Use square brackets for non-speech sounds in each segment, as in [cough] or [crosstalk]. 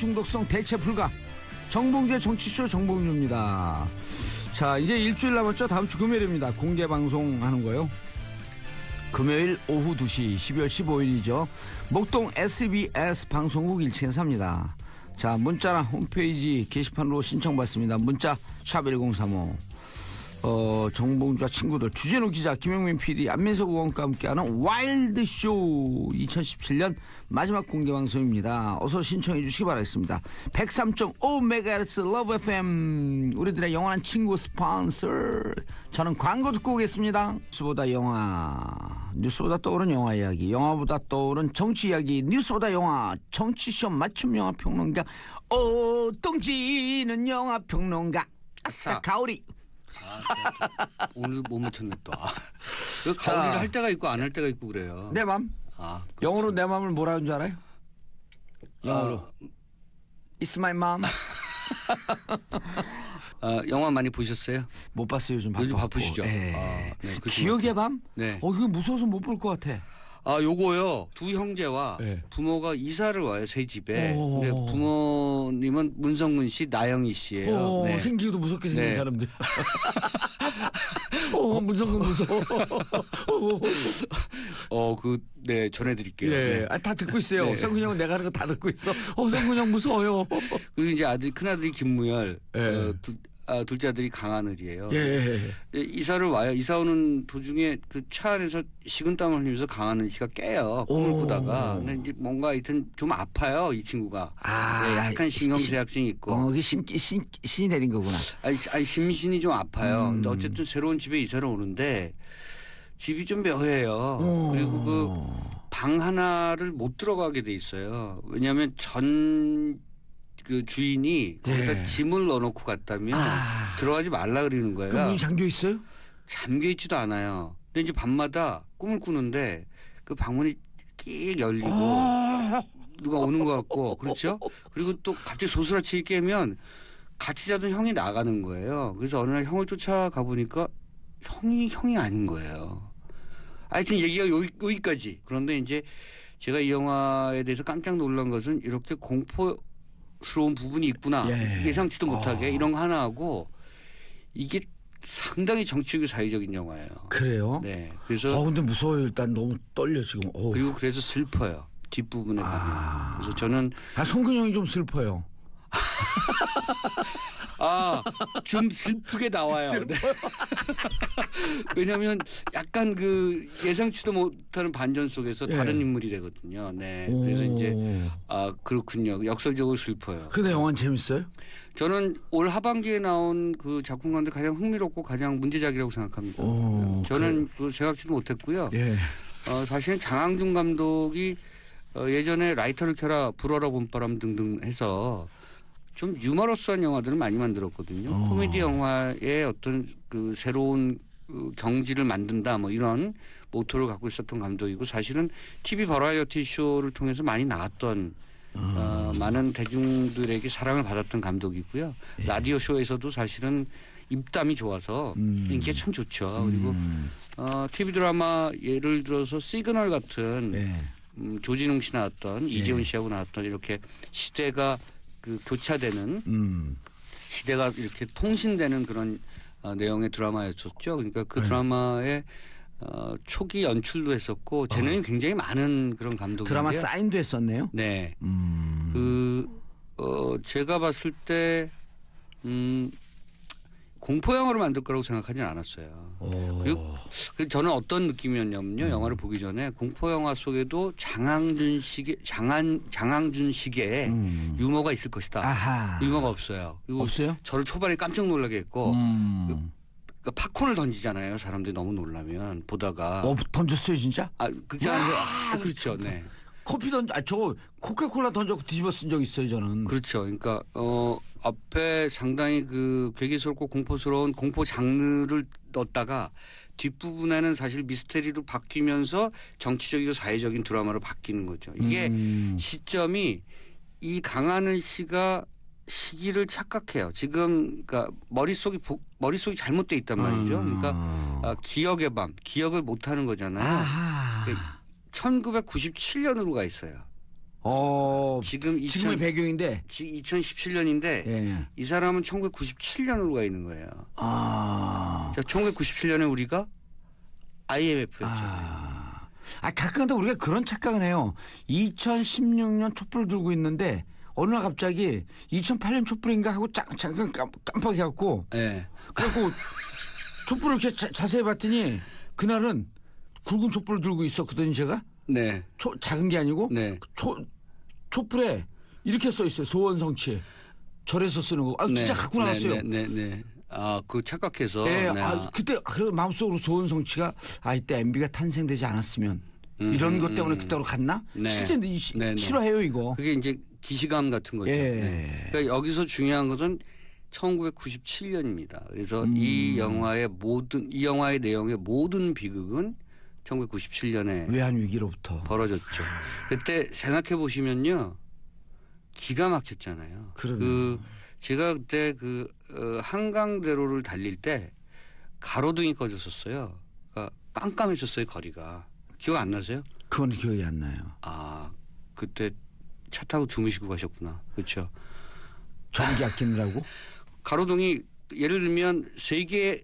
중독성 대체 불가. 정봉주의 정치쇼 정봉주입니다. 자, 이제 일주일 남았죠? 다음 주 금요일입니다. 공개 방송 하는 거요. 금요일 오후 2시 12월 15일이죠. 목동 SBS 방송국 1층에서합니다 자, 문자나 홈페이지 게시판으로 신청받습니다. 문자 샵1035 어, 정봉주와 친구들 주진우 기자 김영민 PD 안민석 의원과 함께하는 와일드 쇼 2017년 마지막 공개 방송입니다. 어서 신청해 주시기 바라겠습니다. 103.5MHz 러브 FM 우리들의 영원한 친구 스폰서 저는 광고 듣고 오겠습니다. 뉴스보다 영화 뉴스보다 떠오른 영화 이야기 영화보다 떠오른 정치 이야기 뉴스보다 영화 정치 시험 맞춤 영화 평론가 오동지는 영화 평론가 아싸 가오리 아, 오늘 못 맞췄네 또. 아. 그가오리할 때가 있고 안 할 때가 있고 그래요. 내 맘. 아, 그렇죠. 영어로 내 맘을 뭐라 하는 줄 알아요? 영어로. 아, It's my mom. 아, 영화 많이 보셨어요? 못 봤어요 요즘 바쁘고. 요즘 바쁘시죠? 예. 아, 네, 기억의 밤? 네. 어 그게 무서워서 못 볼 것 같아. 아, 요거요. 두 형제와 네. 부모가 이사를 와요, 새 집에. 어. 근데 부모님은 문성근 씨, 나영희 씨예요. 어, 네. 생기도 무섭게 생긴 네. 사람들. [laughs] 어, 문성근 무서워. 어, 그, 네, 전해드릴게요. 예. 네. 아, 다 듣고 있어요. 네. 성근 형 내가 하는 거 다 듣고 있어. 어, 성근 형 무서워요. [laughs] 그리고 이제 아들, 큰아들이 김무열. 예. 어, 두, 아, 둘째 아들이 강하늘이에요 예, 예, 예, 예. 이사를 와요. 이사 오는 도중에 그 차 안에서 식은땀 흘리면서 강한 을 씨가 깨요. 꿈을 꾸다가. 근데 이제 뭔가 하여튼 좀 아파요. 이 친구가. 아, 네, 약간 신경쇠약증이 있고. 어, 신, 신, 신이 내린 거구나. 아니, 아니 심신이 좀 아파요. 음. 근데 어쨌든 새로운 집에 이사를 오는데 집이 좀 묘해요. 오. 그리고 그 방 하나를 못 들어가게 돼 있어요. 왜냐하면 전그 주인이 거기다 네. 짐을 넣어놓고 갔다면 아. 들어가지 말라 그러는 거예요. 그 문이 잠겨 있어요? 잠겨 있지도 않아요. 근데 이제 밤마다 꿈을 꾸는데 그 방문이 끼익 열리고 아. 누가 오는 것 같고 그렇죠? 그리고 또 갑자기 소스라치게 깨면 같이 자던 형이 나가는 거예요. 그래서 어느 날 형을 쫓아가 보니까 형이 형이 아닌 거예요. 하여튼 얘기가 여기, 여기까지. 그런데 이제 제가 이 영화에 대해서 깜짝 놀란 것은 이렇게 공포 스러운 부분이 있구나 예. 상치도 못하게 아. 이런 거 하나하고 이게 상당히 정치적이고 사회적인 영화예요. 그래요? 네. 그래서 아 근데 무서워요. 일단 너무 떨려 지금. 오. 어. 그리고 그래서 슬퍼요. 뒷부분에 아. 가면. 아. 그래서 저는 아성근영이좀 슬퍼요. [laughs] 아, 좀 슬프게 나와요. 네. [laughs] 왜냐하면 약간 그 예상치도 못하는 반전 속에서 예. 다른 인물이 되거든요. 네. 그래서 이제 아 그렇군요. 역설적으로 슬퍼요. 근데 그 영화는 재밌어요? 저는 올 하반기에 나온 그 작품 가운데 가장 흥미롭고 가장 문제작이라고 생각합니다. 오, 저는 그 생각지도 못했고요. 예. 어, 사실은 장항준 감독이 어, 예전에 라이터를 켜라 불어라 봄바람 등등 해서 좀 유머러스한 영화들을 많이 만들었거든요. 오. 어. 코미디 영화의 어떤 그 새로운 어, 경지를 만든다 뭐 이런 모토를 갖고 있었던 감독이고 사실은 TV 버라이어티 쇼를 통해서 많이 나왔던 음. 어, 많은 대중들에게 사랑을 받았던 감독이고요. 예. 라디오 쇼에서도 사실은 입담이 좋아서 음. 인기가 참 좋죠. 음. 그리고 어, TV 드라마 예를 들어서 시그널 같은 예. 음, 조진웅 씨 나왔던 예. 이재훈 씨하고 나왔던 이렇게 시대가 그 교차되는 음. 시대가 이렇게 통신되는 그런 어, 내용의 드라마였었죠. 그러니까 그 네. 드라마에 어, 초기 연출도 했었고 재능이 어. 굉장히 많은 그런 감독이 드라마 사인도 했었네요. 네. 음. 그 어, 제가 봤을 때 음, 공포영화로 만들 거라고 생각하진 않았어요. 오. 어. 그리고 그 저는 어떤 느낌이었냐면요. 음. 영화를 보기 전에 공포영화 속에도 장항준식의 장한 장항준식의 음. 유머가 있을 것이다. 아하. 유머가 없어요. 그리고 없어요? 저를 초반에 깜짝 놀라게 했고 음. 그, 그러니까 팝콘을 던지잖아요. 사람들이 너무 놀라면 보다가 어, 던졌어요, 진짜? 아, 극장에서 아, 그렇죠. 네. 커피 던져, 아, 저 코카콜라 던져 뒤집어 쓴 적 있어요, 저는. 그렇죠. 그러니까, 어, 앞에 상당히 그 괴기스럽고 공포스러운 공포 장르를 넣었다가 뒷부분에는 사실 미스테리로 바뀌면서 정치적이고 사회적인 드라마로 바뀌는 거죠. 이게 음. 시점이 이 강하늘 씨가 시기를 착각해요. 지금 그러니까 머릿속이 복, 머릿속이 잘못돼 있단 말이죠. 아. 그러니까 아, 기억의 밤, 기억을 못 하는 거잖아요. 그 1997년으로 가 있어요. 어, 지금 지금 배경인데. 2017년인데 예, 예. 이 사람은 1997년으로 가 있는 거예요. 아. 자, 1997년에 우리가 IMF였잖아요. 아, 아 가끔가다 우리가 그런 착각을 해요. 2016년 촛불 들고 있는데 어느 날 갑자기 2008년 촛불인가 하고 짝, 잠깐 깜빡해갖고. 예. 그래고 [laughs] 촛불을 이렇게 자, 자세히 봤더니 그날은 굵은 촛불을 들고 있었거든요, 제가. 네. 초, 작은 게 아니고 네. 그 초, 촛불에 이렇게 써 있어요. 소원 성취. 절에서 쓰는 거. 아, 네. 진짜 갖고 네, 나왔어요. 네, 네, 네. 아, 그 착각해서. 네, 네. 아, 그때 그 마음속으로 소원 성취가 아, 이때 MB가 탄생되지 않았으면 음, 이런 음, 것 때문에 음. 그때로 갔나? 네. 실제 이, 네, 네, 싫어해요, 이거. 그게 이제 기시감 같은 거죠. 예. 네. 그러니까 여기서 중요한 것은 1997년입니다. 그래서 음. 이 영화의 모든 이 영화의 내용의 모든 비극은 1997년에 외환 위기로부터 벌어졌죠. 그때 생각해 보시면요. 기가 막혔잖아요. 그러네요. 그 제가 그때 그 어, 한강대로를 달릴 때 가로등이 꺼졌었어요. 그러니까 깜깜해졌어요, 거리가. 기억 안 나세요? 그건 기억이 안 나요. 아, 그때 차 타고 주무시고 가셨구나. 그렇죠. 전기 아끼느라고? 가로등이 예를 들면 세개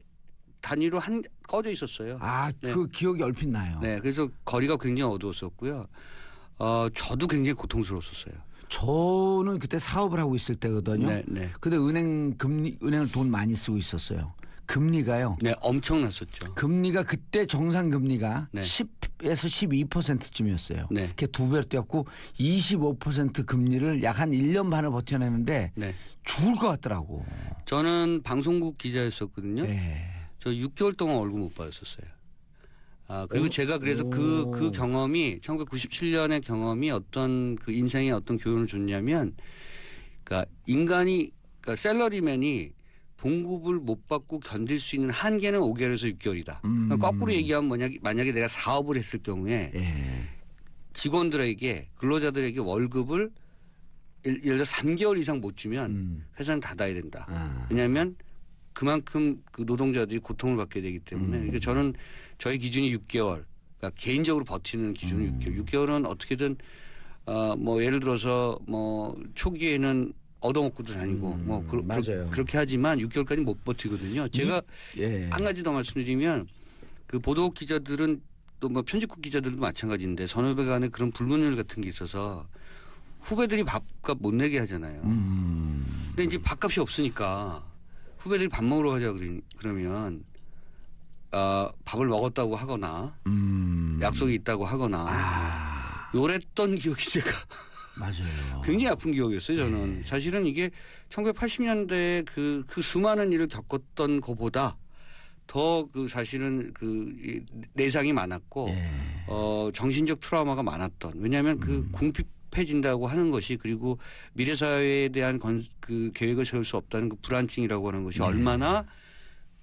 단위로 한 꺼져 있었어요. 아그 네. 그 기억이 얼핏 나요. 네, 그래서 거리가 굉장히 어두웠었고요. 어 저도 굉장히 고통스러웠었어요. 저는 그때 사업을 하고 있을 때거든요. 네, 네. 근데 은행 금리 은행을 돈 많이 쓰고 있었어요. 금리가요. 네, 엄청났었죠. 금리가 그때 정상 금리가 네. 10에서 12%쯤이었어요. 네. 그게 두배로뛰었고25% 금리를 약 한 1년 반을 버텨내는데 네. 죽을 것 같더라고. 저는 방송국 기자였었거든요. 네. 저 6개월 동안 월급 못 받았었어요. 아, 그리고 오, 제가 그래서 그, 그 경험이, 1997년의 경험이 어떤 그 인생에 어떤 교훈을 줬냐면, 그니까 인간이, 그니까 셀러리맨이 봉급을 못 받고 견딜 수 있는 한계는 5개월에서 6개월이다. 그러니까 음. 그러니까 거꾸로 얘기하면 만약에, 만약에 내가 사업을 했을 경우에 예. 직원들에게, 근로자들에게 월급을 예를 들어 3개월 이상 못 주면 음. 회사는 닫아야 된다. 아. 왜냐하면 그만큼 그 노동자들이 고통을 받게 되기 때문에 음. 그러니까 저는 저희 기준이 6개월 그러니까 개인적으로 버티는 기준은 음. 6개월. 6개월은 어떻게든 어뭐 예를 들어서 뭐 초기에는 얻어먹고도 다니고 음, 뭐 그, 맞아요. 그, 렇게 하지만 6개월까지 못 버티거든요. 제가 이, 예. 한 가지 더 말씀드리면 그 보도 기자들은 또 뭐 편집국 기자들도 마찬가지인데 선후배 간에 그런 불문율 같은 게 있어서 후배들이 밥값 못 내게 하잖아요. 음. 근데 이제 밥값이 없으니까 후배들이 밥 먹으러 가자 그러 그러면 어, 밥을 먹었다고 하거나 음. 약속이 있다고 하거나 아. 요랬던 기억이 [laughs] 제가 맞아요. 굉장히 아픈 기억이었어요. 저는 네. 사실은 이게 1980년대 그, 그 수많은 일을 겪었던 것보다 더 그 사실은 그 내상이 많았고 네. 어 정신적 트라우마가 많았던 왜냐하면 그 음. 궁핍 폐진다고 하는 것이 그리고 미래 사회에 대한 건, 그 계획을 세울 수 없다는 그 불안증이라고 하는 것이 네. 얼마나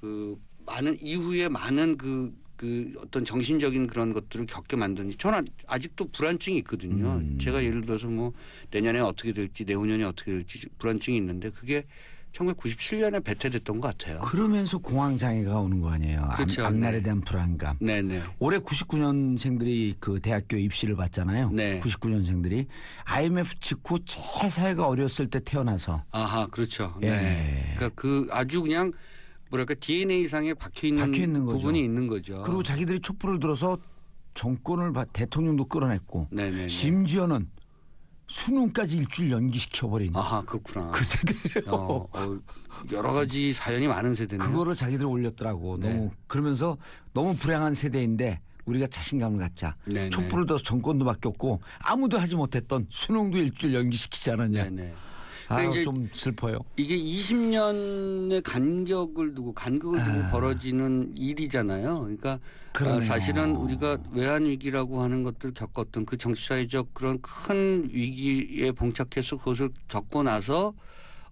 그 많은 이후에 많은 그, 그 어떤 정신적인 그런 것들을 겪게 만드는지 저는 아직도 불안증이 있거든요. 음. 제가 예를 들어서 뭐 내년에 어떻게 될지 내후년에 어떻게 될지 불안증이 있는데 그게 1997년에 배태됐던 것 같아요. 그러면서 공황 장애가 오는 거 아니에요. 그렇죠. 악, 악날에 네. 대한 불안감. 네네. 네. 올해 99년생들이 그 대학교 입시를 봤잖아요. 네. 99년생들이 IMF 직후 제 사회가 어렸을때 태어나서. 아하, 그렇죠. 예. 네. 그러니까 그 아주 그냥 뭐랄까 DNA상에 박혀 있는, 박혀 있는 부분이 있는 거죠. 그리고 자기들이 촛불을 들어서 정권을 대통령도 끌어냈고 네네네. 네, 심지어는 수능까지 일주일 연기시켜버린. 아 그렇구나. 그세대에요 어, 어, 여러 가지 사연이 많은 세대네요. 그거를 자기들 올렸더라고. 네. 너무 그러면서 너무 불행한 세대인데 우리가 자신감을 갖자. 네네. 네. 촛불을 들서 정권도 바뀌었고 아무도 하지 못했던 수능도 일주일 연기시키지 않았냐. 네네. 네. 아, 이제 좀 슬퍼요. 이게 20년의 간격을 두고 간극을 두고 아. 벌어지는 일이잖아요. 그러니까 아, 그러네요. 사실은 우리가 외환 위기라고 하는 것들 겪었던 그 정치사회적 그런 큰 위기에 봉착해서 그것을 겪고 나서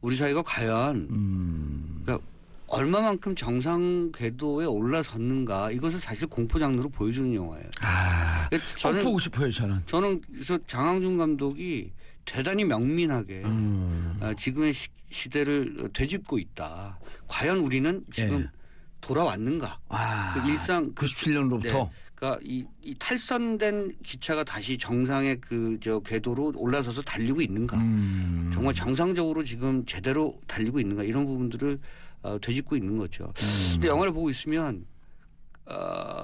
우리 사회가 과연 음. 그러니까 얼마만큼 정상 궤도에 올라섰는가 이것을 사실 공포 장르로 보여주는 영화예요. 아, 그러니까 저는 보고 싶어요 저는. 저는 그래서 장항준 감독이 대단히 명민하게 음. 어, 지금의 시, 대를 되짚고 있다. 과연 우리는 지금 예. 돌아왔는가? 아, 그 일상 97년도부터. 네, 그러니까 이, 이, 탈선된 기차가 다시 정상의 그 저 궤도로 올라서서 달리고 있는가? 음. 정말 정상적으로 지금 제대로 달리고 있는가? 이런 부분들을 어, 되짚고 있는 거죠. 음. 근데 영화를 보고 있으면 어,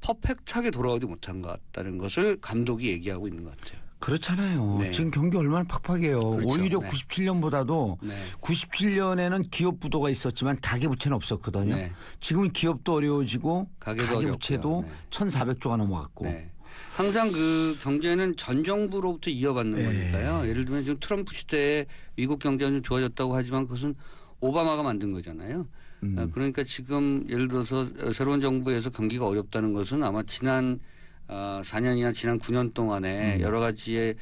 퍼펙트하게 돌아오지 못한 것 같다는 것을 감독이 얘기하고 있는 것 같아요. 그렇잖아요. 네. 지금 경기 얼마나 팍팍해요. 그렇죠. 오히려 네. 97년보다도 네. 97년에는 기업 부도가 있었지만 가계 부채는 없었거든요. 네. 지금은 기업도 어려워지고 가계도 가계 부채도 1,400조가 넘어갔고. 네. 항상 그 경제는 전 정부로부터 이어받는 거니까요. 예를 들면 지금 트럼프 시대에 미국 경제는 좀 좋아졌다고 하지만 그것은 오바마가 만든 거잖아요. 음. 아, 그러니까 지금 예를 들어서 새로운 정부에서 경기가 어렵다는 것은 아마 지난 어, 4년이나 지난 9년 동안에 음. 여러 가지의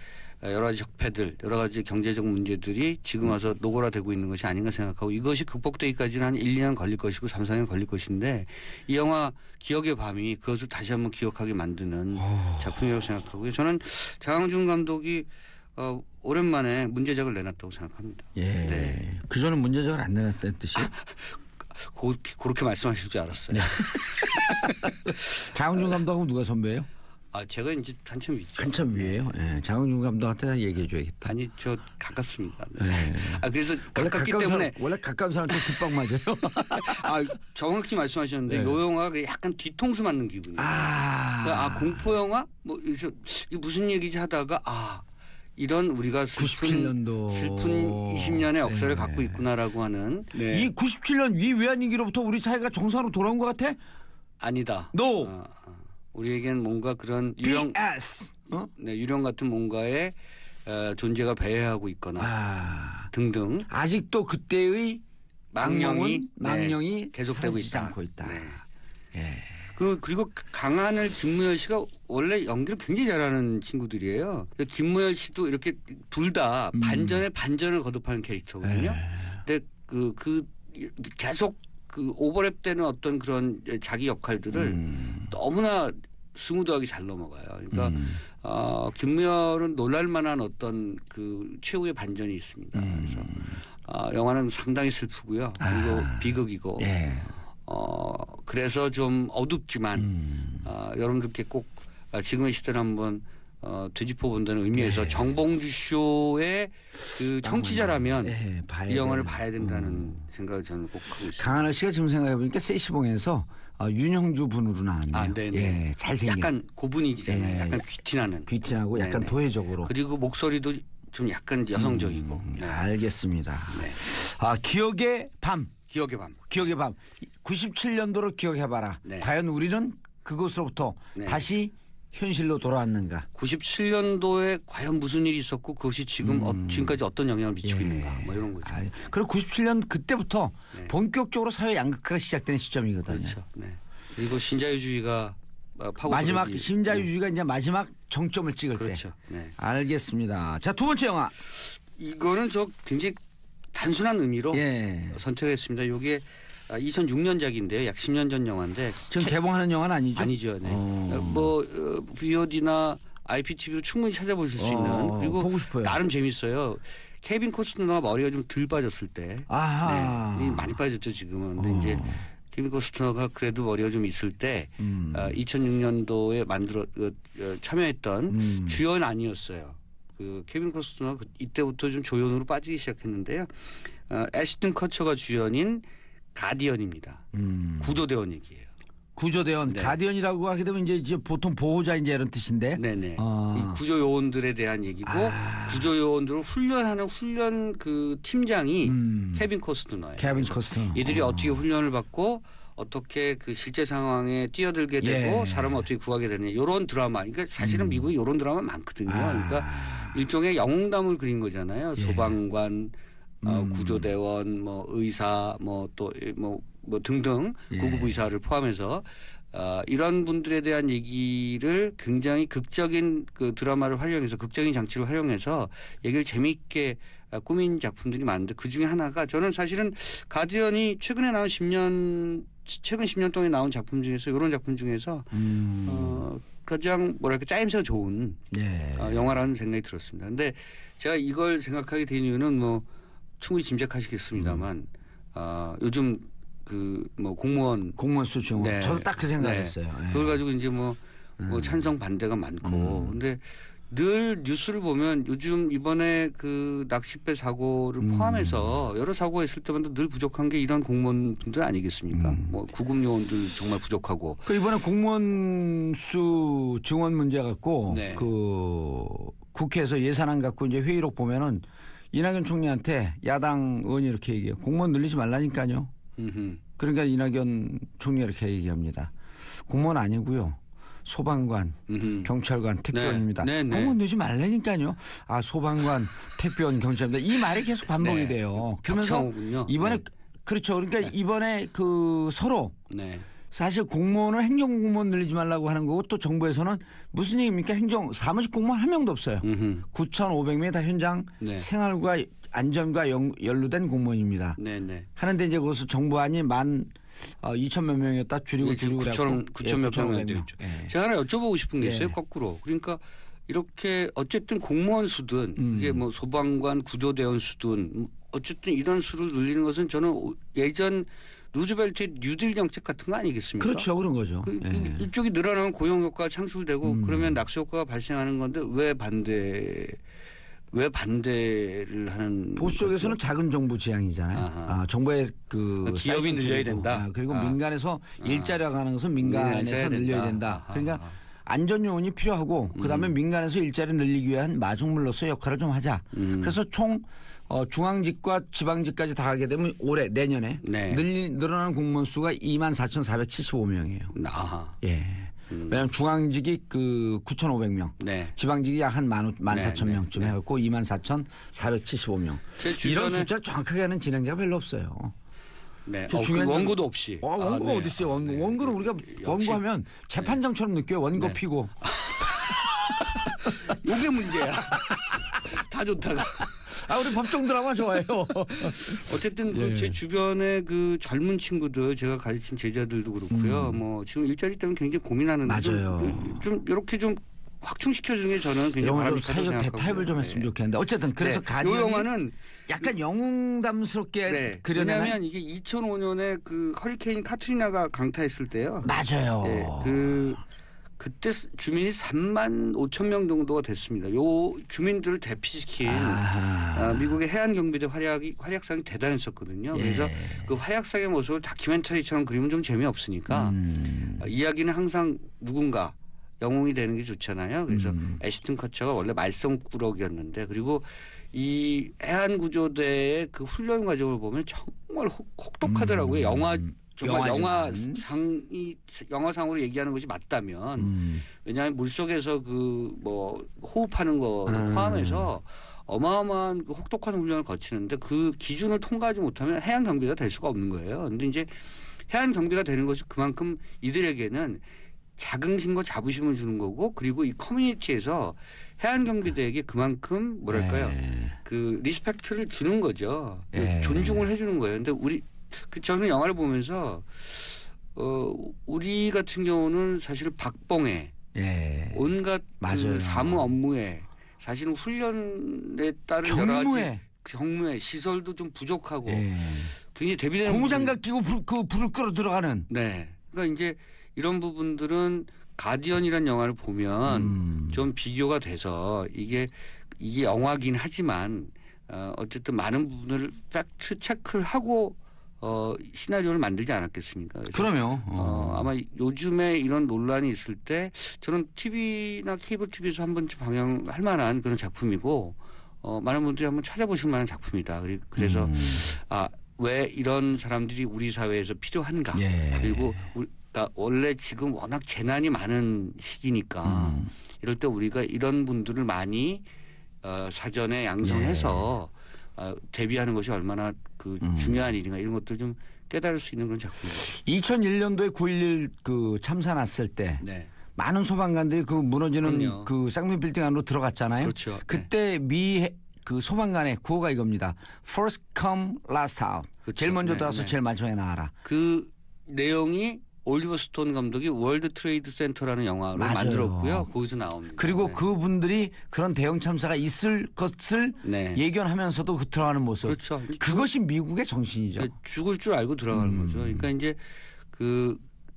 어, 여러 가지 적폐들, 여러 가지 경제적 문제들이 지금 음. 와서 노골화되고 있는 것이 아닌가 생각하고 이것이 극복되기까지는 한 1, 2년 걸릴 것이고 3, 4년 걸릴 것인데 이 영화 기억의 밤이 그것을 다시 한번 기억하게 만드는 어. 작품이라고 생각하고요. 저는 장항준 감독이 어, 오랜만에 문제작을 내놨다고 생각합니다. 예. 네. 그 전에 문제작을 안 내놨다는 뜻이요 [laughs] 고, 그렇게 말씀하실 줄 알았어요. 네. [laughs] 장항준 감독은 누가 선배예요? 아 제가 이제 단점 위죠. 한참 위에요. 네. 예. 장흥준 감독한테 얘기해 줘야겠다. 아니 저 가깝습니다. 네. 예. 아 그래서 가깝기 때문에 사람, 원래 가까운 사람한테 뒷방 맞아요. [laughs] 아 정확히 말씀하셨는데 네. 요 영화가 약간 뒤통수 맞는 기분이에요. 아, 그러니까 아 공포 영화 뭐 이게 무슨 얘기지 하다가 아 이런 우리가 슬픈 97년도. 슬픈 20년의 역사를 네. 갖고 있구나라고 하는 네. 네. 이 97년 이 외환위기로부터 우리 사회가 정상으로 돌아온 것 같아? 아니다. No. 어. 우리에겐 뭔가 그런 유령 어? 네, 유령 같은 뭔가의 어, 존재가 배회하고 있거나 아, 등등 아직도 그때의 망령이 네, 망령이 네, 계속되고 있다. 않고 있다. 네. 예. 그 그리고 강한을 김무열 씨가 원래 연기를 굉장히 잘하는 친구들이에요. 그러니까 김무열 씨도 이렇게 둘다 음. 반전에 반전을 거듭하는 캐릭터거든요. 예. 근데 그그 그 계속 그 오버랩되는 어떤 그런 자기 역할들을 음. 너무나 스무도하게 잘 넘어가요. 그러니까 음. 어, 김무열은 놀랄만한 어떤 그 최후의 반전이 있습니다. 음. 그래서 어, 영화는 상당히 슬프고요. 그리고 아. 비극이고. 예. 어, 그래서 좀 어둡지만 음. 어, 여러분들께 꼭 아, 지금의 시대를 한번 어, 되짚어 본다는 의미에서 네. 정봉주 쇼의 그 청취자라면 네, 이 영화를 봐야 된다는 음. 생각을 저는 꼭 하고 있습니다. 강하나 씨가 지금 생각해 보니까 세시봉에서 어, 윤형주 분으로 나왔네요. 아, 네, 네. 예, 잘생긴. 약간 고분위기잖아요. 예, 약간 귀티나는. 귀티나고 네, 약간 도회적으로. 그리고 목소리도 좀 약간 여성적이고. 음, 네. 알겠습니다. 네. 아, 기억의 밤. 기억의 밤. 기억의 밤. 97년도로 기억해봐라. 네. 과연 우리는 그것으로부터 다시 현실로 돌아왔는가? 97년도에 과연 무슨 일이 있었고 그것이 지금 어, 음. 어, 지금까지 어떤 영향을 미치고 예. 있는가? 뭐 이런 거죠. 아, 그리고 97년 그때부터 네. 본격적으로 사회 양극화가 시작되는 시점이거든요. 그렇죠. 네. 그리고 신자유주의가 어, 마지막 신자유주의가 네. 이제 마지막 정점을 찍을 그렇죠. 때. 네. 알겠습니다. 자두 번째 영화. 이거는 저 굉장히 단순한 의미로 예. 선택했습니다. 이게 아, 2006년작인데요. 약 10년 전 영화인데 지금 개, 봉하는 영화는 아니죠? 아니죠. 네. 어. 뭐 어, VOD나 IPTV로 충분히 찾아보실 수 어, 있는 그리고 나름 재밌어요. 케빈 코스트너가 머리가 좀 덜 빠졌을 때 아하. 네, 많이 빠졌죠 지금은. 근데 어. 이제 케빈 코스트너가 그래도 머리가 좀 있을 때 음. 아, 어, 2006년도에 만들어 참여했던 음. 주연 아니었어요. 그 케빈 코스트너 그 이때부터 좀 조연으로 빠지기 시작했는데요. 어, 애시튼 커처가 주연인 가디언입니다. 음. 구조대원 얘기예요. 구조대원 네. 가디언이라고 하게 되면 이제, 이제 보통 보호자 이제 이런 뜻인데. 네네. 어. 이 구조 요원들에 대한 얘기고 아. 구조 요원들을 훈련하는 훈련 그 팀장이 음. 케빈 코스트너예요. 케빈 코스트너. 이들이 아. 어. 떻게 훈련을 받고 어떻게 그 실제 상황에 뛰어들게 되고 예. 사람을 어떻게 구하게 되느냐 요런 드라마. 그러니까 사실은 음. 미국에 요런 드라마 많거든요. 아. 그러니까 일종의 영웅담을 그린 거잖아요. 예. 소방관. 예. 어, 음. 구조대원, 뭐 의사, 뭐 또 뭐 뭐, 등등 예. 구급 의사를 포함해서 어, 이런 분들에 대한 얘기를 굉장히 극적인 그 드라마를 활용해서 극적인 장치를 활용해서 얘기를 재미있게 어, 꾸민 작품들이 많은데 그 중에 하나가 저는 사실은 가디언이 최근에 나온 10년 최근 10년 동안에 나온 작품 중에서 이런 작품 중에서 음. 어, 가장 뭐랄까 짜임새가 좋은 예. 어, 영화라는 생각이 들었습니다. 근데 제가 이걸 생각하게 된 이유는 뭐 충분히 짐작하시겠습니다만 음. 아, 요즘 그 뭐 공무원 공무원 수중 네. 저도 딱 그 생각했어요. 네. 예. 그걸 가지고 이제 뭐, 뭐 음. 찬성 반대가 많고 음. 근데 늘 뉴스를 보면 요즘 이번에 그 낚싯배 사고를 음. 포함해서 음. 여러 사고가 있을 때마다 늘 부족한 게 이런 공무원분들 아니겠습니까? 음. 뭐 구급 요원들 정말 부족하고. 그 이번에 공무원 수 증원 문제 갖고 네. 그 국회에서 예산안 갖고 이제 회의록 보면은 이낙연 총리한테 야당 의원이 이렇게 얘기해요. 공무원 늘리지 말라니까요. 그러니까 이낙연 총리가 이렇게 얘기합니다. 공무원 아니고요. 소방관, 음흠. 경찰관, 네. 택배원입니다. 네. 네, 네. 공무원 늘지 말라니까요. 아 소방관, [laughs] 택배원, 경찰입니다. 이 말이 계속 반복이 네. 돼요. 그러면서 겹쳐오군요. 이번에 네. 그렇죠. 그러니까 이번에 그 서로 네. 사실 공무원은 행정 공무원 늘리지 말라고 하는 거고 또 정부에서는 무슨 얘기입니까? 행정 사무실 공무원 한 명도 없어요. 9,500명이 다 현장 네. 생활과 안전과 연, 루된 공무원입니다. 네네. 네. 하는데 이제 그것을 정부안이 만 어, 2천 몇 명이었다 줄이고 네, 줄이고 9천 9천 예, 몇 명이 되었죠. 예. 제가 하나 여쭤보고 싶은 게 예. 있어요. 예. 거꾸로. 그러니까 이렇게 어쨌든 공무원 수든 음. 이게 뭐 소방관 구조대원 수든 뭐 어쨌든 이런 수를 늘리는 것은 저는 예전 루즈벨트의 뉴딜 정책 같은 거 아니겠습니까? 그렇죠. 그런 거죠. 그, 예. 이쪽이 늘어나면 고용 효과가 창출되고 음. 그러면 낙수 효과가 발생하는 건데 왜 반대 왜 반대를 하는 보수 쪽에서는 작은 정부 지향이잖아요. 아 정부의 그 그러니까 기업이 늘려야 된다. 아, 그리고 아. 민간에서 아. 일자리가 가는 것은 민간에서 늘려야 된다. 된다. 그러니까 안전 요원이 필요하고 그다음에 음. 민간에서 일자리 늘리기 위한 마중물로서 역할을 좀 하자. 음. 그래서 총 어, 중앙직과 지방직까지 다 하게 되면 올해 내년에 네. 늘, 늘어나는 공무원 수가 2만 4,475명이에요. 아. 예. 음. 왜냐하면 중앙직이 그 9,500명, 네. 지방직이 약 한 14,000명쯤 네, 해갖고 24,475명. 이런 숫자 정확하게 하는 진행자가 별로 없어요. 네. 그 어, 그 원고도 없이. 어, 아, 네. 아, 원고 아, 어디 있어요? 원고. 원고는 우리가 원고하면 재판장처럼 느껴요. 원고 피고. [laughs] 이게 문제야. [laughs] 다 좋다가. 아, 우리 법정 드라마 좋아해요. [laughs] 어쨌든 그제 예. 주변에 그 젊은 친구들 제가 가르친 제자들도 그렇고요. 음. 뭐 지금 일자리 때문에 굉장히 고민하는데 맞아요. 좀 이렇게 좀 확충시켜주는 게 저는 굉장히 바람이 사회적 대타협을 좀 했으면 네. 좋겠는데 어쨌든 그래서 네. 가디언이 영화는 약간 그 영웅담스럽게 네. 그려내 왜냐하면 이게 2005년에 그 허리케인 카트리나가 강타했을 때요. 맞아요. 네. 그 그때 주민이 3만 5천 명 정도가 됐습니다. 요 주민들을 대피시킨 아. 미국의 해안 경비대 활약이 활약상이 대단했었거든요. 예. 그래서 그 활약상의 모습을 다큐멘터리처럼 그리면 좀 재미없으니까 음. 아, 이야기는 항상 누군가 영웅이 되는 게 좋잖아요. 그래서 음. 애시튼 커처가 원래 말썽꾸러기였는데 그리고 이 해안 구조대의 그 훈련 과정을 보면 정말 혹, 혹독하더라고요. 음. 영화 정말 영화 음. 상이 영화상으로 얘기하는 것이 맞다면 음. 왜냐하면 물 속에서 그 뭐 호흡하는 거 음. 포함해서 어마어마한 그 혹독한 훈련을 거치는데 그 기준을 통과하지 못하면 해양 경비가 될 수가 없는 거예요. 근데 이제 해안 경비가 되는 것이 그만큼 이들에게는 자긍심과 자부심을 주는 거고 그리고 이 커뮤니티에서 해안 경비대에게 그만큼 뭐랄까요 네. 그 리스펙트를 주는 거죠 그 네. 존중을 해주는 거예요. 근데 우리 그 저는 영화를 보면서 어 우리 같은 경우는 사실 박봉에 예. 온갖 그 맞아그 사무 업무에 사실은 훈련에 따른 경무에. 여러 가지 경무에 시설도 좀 부족하고 예. 굉장히 대비되는 고무장갑 끼고 불, 그 불을 끌어 들어가는 네 그러니까 이제 이런 부분들은 가디언이란 영화를 보면 음. 좀 비교가 돼서 이게 이게 영화긴 하지만 어, 어쨌든 많은 부분을 팩트 체크를 하고 어, 시나리오를 만들지 않았겠습니까? 그러면 어. 어. 아마 요즘에 이런 논란이 있을 때 저는 TV나 케이블 TV에서 한 번쯤 방영할 만한 그런 작품이고 어, 많은 분들이 한번 찾아보실 만한 작품이다. 그래서 음. 아, 왜 이런 사람들이 우리 사회에서 필요한가? 예. 그리고 우리, 그러니까 원래 지금 워낙 재난이 많은 시기니까 음. 이럴 때 우리가 이런 분들을 많이 어, 사전에 양성해서 예. 아, 대비하는 것이 얼마나 그 음. 중요한 일인가 이런 것도좀 깨달을 수 있는 그런 작품입니다. 2001년도에 9.11 그 참사 났을 때 네. 많은 소방관들이 그 무너지는 그럼요. 그 쌍둥이 빌딩 안으로 들어갔잖아요. 그렇죠. 네. 그때 네. 미그 소방관의 구호가 이겁니다. First come, last out. 그렇죠. 제일 먼저 네, 들어와서 네, 제일 마지막에 나와라. 그 내용이 올리브 스톤 감독이 월드 트레이드 센터라는 영화로 맞아요. 만들었고요. 거기서 나옵니다. 그리고 네. 그분들이 그런 대형 참사가 있을 것을 네. 예견하면서도 그 들어가는 모습. 그렇죠. 그것이 죽 미국의 정신이죠. 네, 죽을 줄 알고 들어가는 음. 거죠. 그러니까 이제 그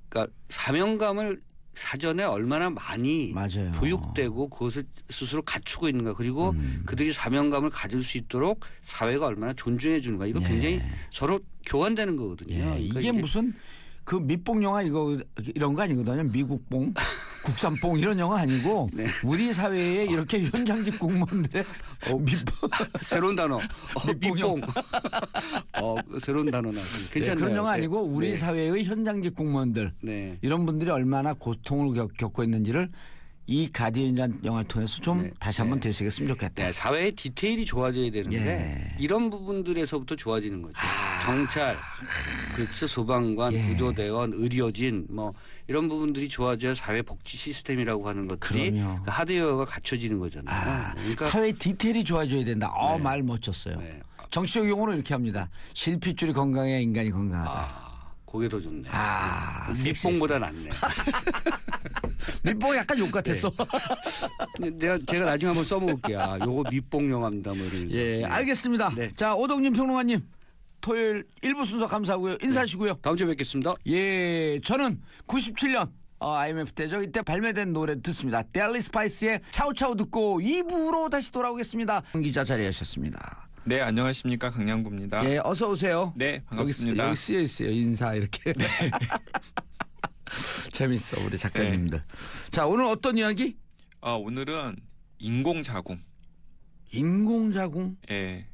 그러니까 사명감을 사전에 얼마나 많이 맞아요. 교육되고 그것을 스스로 갖추고 있는가 그리고 음. 그들이 사명감을 가질 수 있도록 사회가 얼마나 존중해 주는가 이거 예. 굉장히 서로 교환되는 거거든요. 예. 그러니까 이게 무슨 그 밑봉 영화 이거 이런 거 아니거든요. 미국봉, [laughs] 국산뽕 이런 영화 아니고 네. 우리 사회에 이렇게 현장직 공무원들의 어, 밑봉 [laughs] 새로운 단어 어, 밑봉 [laughs] 어, 그 새로운 단어 나괜찮네 네, 그런 영화 네. 아니고 우리 네. 사회의 현장직 공무원들 네. 이런 분들이 얼마나 고통을 겪, 겪고 있는지를 이가디언이라는 영화를 통해서 좀 네. 다시 한번 네. 되새겼으면 좋겠다. 네. 사회의 디테일이 좋아져야 되는데 예. 이런 부분들에서부터 좋아지는 거죠. 아. 경찰, 그렇죠 소방관, 예. 구조대원, 의료진 뭐 이런 부분들이 좋아져야 사회 복지 시스템이라고 하는 것들이 그 하드웨어가 갖춰지는 거잖아요. 아. 그러니까 사회 디테일이 좋아져야 된다. 어말 네. 멋졌어요. 네. 정치적 용어로 이렇게 합니다. 실핏줄이 건강해야 인간이 건강하다. 아. 고게더 좋네. 아, 네. 밑봉보다 낫네. [laughs] [laughs] 밑봉 약간 욕 같았어. 네. [laughs] 내가 제가 나중에 한번 써먹을게요. 아, 요거 밑봉 영화입니다. 뭐 예, 네. 알겠습니다. 네. 자, 오동님 평론가님. 토요일 일부 순서 감사하고요. 인사하시고요. 네. 다음 주에 뵙겠습니다. 예, 저는 97년 어, IMF 때죠. 이때 발매된 노래 듣습니다. 데 델리 스파이스의 차우차우 듣고 2부로 다시 돌아오겠습니다. 기자 자리하셨습니다. 네, 안녕하십니까. 강양구입니다. 예, 어서 오세요. 네, 반갑습니다. 여기, 쓰, 여기 쓰여 있어요. 인사 이렇게. 네. [laughs] [laughs] 재밌어 우리 작가님들. 네. 자 오늘 어떤 이야기? 아 오늘은 인공자궁. 인공자궁? 예. 네.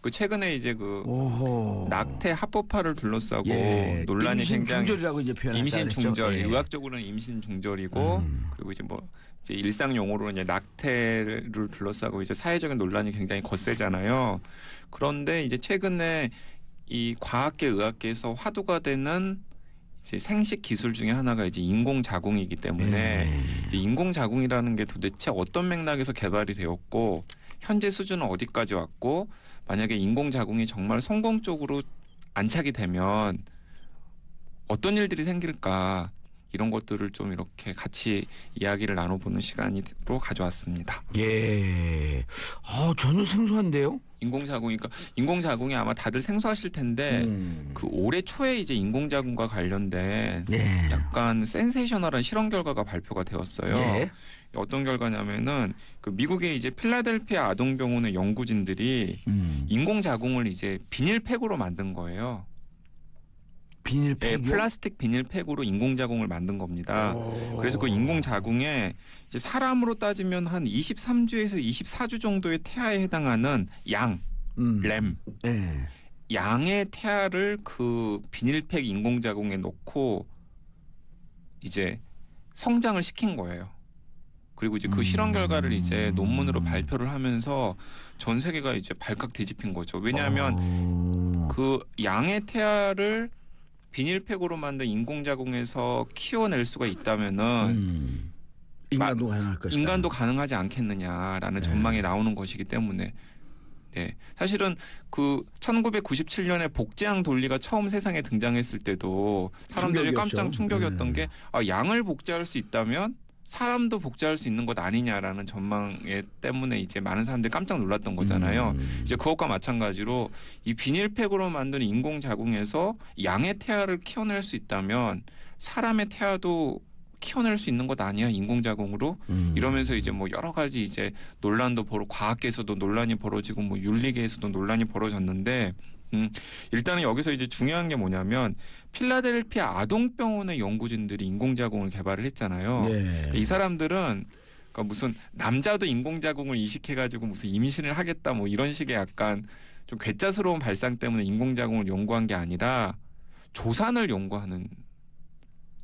그 최근에 이제 그 오호. 낙태 합법화를 둘러싸고 예. 논란이 임신 중절이라고 이제 표현하 임신 중절, 예. 의학적으로는 임신 중절이고 음. 그리고 이제 뭐 이제 일상 용어로는 이제 낙태를 둘러싸고 이제 사회적인 논란이 굉장히 거세잖아요. 그런데 이제 최근에 이 과학계 의학계에서 화두가 되는 생식 기술 중에 하나가 이제 인공 자궁이기 때문에 예. 네. 인공 자궁이라는 게 도대체 어떤 맥락에서 개발이 되었고 현재 수준은 어디까지 왔고 만약에 인공 자궁이 정말 성공 적으로 안착이 되면 어떤 일들이 생길까 이런 것들을 좀 이렇게 같이 이야기를 나눠보는 시간으로 가져왔습니다. 예. 아, 전혀 생소한데요? 인공자궁이니까 인공자궁이 아마 다들 생소하실 텐데 음. 그 올해 초에 이제 인공자궁과 관련된 네. 약간 센세이셔널한 실험 결과가 발표가 되었어요. 네. 어떤 결과냐면은 그 미국의 이제 필라델피아 아동병원의 연구진들이 음. 인공자궁을 이제 비닐팩으로 만든 거예요. 비닐팩 네, 예, 플라스틱 비닐팩으로 인공 자궁을 만든 겁니다. 그래서 그 인공 자궁에 이제 사람으로 따지면 한 23주에서 24주 정도의 태아에 해당하는 양, 음. 램. 네. 양의 태아를 그 비닐팩 인공 자궁에 넣고 이제 성장을 시킨 거예요. 그리고 이제 그 음. 실험 결과를 이제 음. 논문으로 발표를 하면서 전 세계가 이제 발칵 뒤집힌 거죠. 왜냐하면 오. 어. 그 양의 태아를 비닐팩으로 만든 인공자궁에서 키워낼 수가 있다면은 음, 인간도 마, 가능할 것이다. 인간도 가능하지 않겠느냐라는 네. 전망이 나오는 것이기 때문에 네. 사실은 그 1997년에 복제양 돌리가 처음 세상에 등장했을 때도 사람들이 충격이었죠. 깜짝 충격이었던 네. 게 아, 양을 복제할 수 있다면 사람도 복제할 수 있는 것 아니냐라는 전망 에 때문에 이제 많은 사람들이 깜짝 놀랐던 거잖아요. 음. 이제 그것과 마찬가지로 이 비닐팩으로 만든 인공 자궁에서 양의 태아를 키워낼 수 있다면 사람의 태아도 키워낼 수 있는 것 아니야 인공자궁으로 음. 이러면서 이제 뭐 여러 가지 이제 논란도 벌어 과학계에서도 논란이 벌어지고 뭐 윤리계에서도 논란이 벌어졌는데 음, 일단은 여기서 이제 중요한 게 뭐냐면 필라델피아 아동병원의 연구진들이 인공자궁을 개발을 했잖아요. 예. 이 사람들은 그러니까 무슨 남자도 인공자궁을 이식해가지고 무슨 임신을 하겠다 뭐 이런 식의 약간 좀 괴짜스러운 발상 때문에 인공자궁을 연구한 게 아니라 조산을 연구하는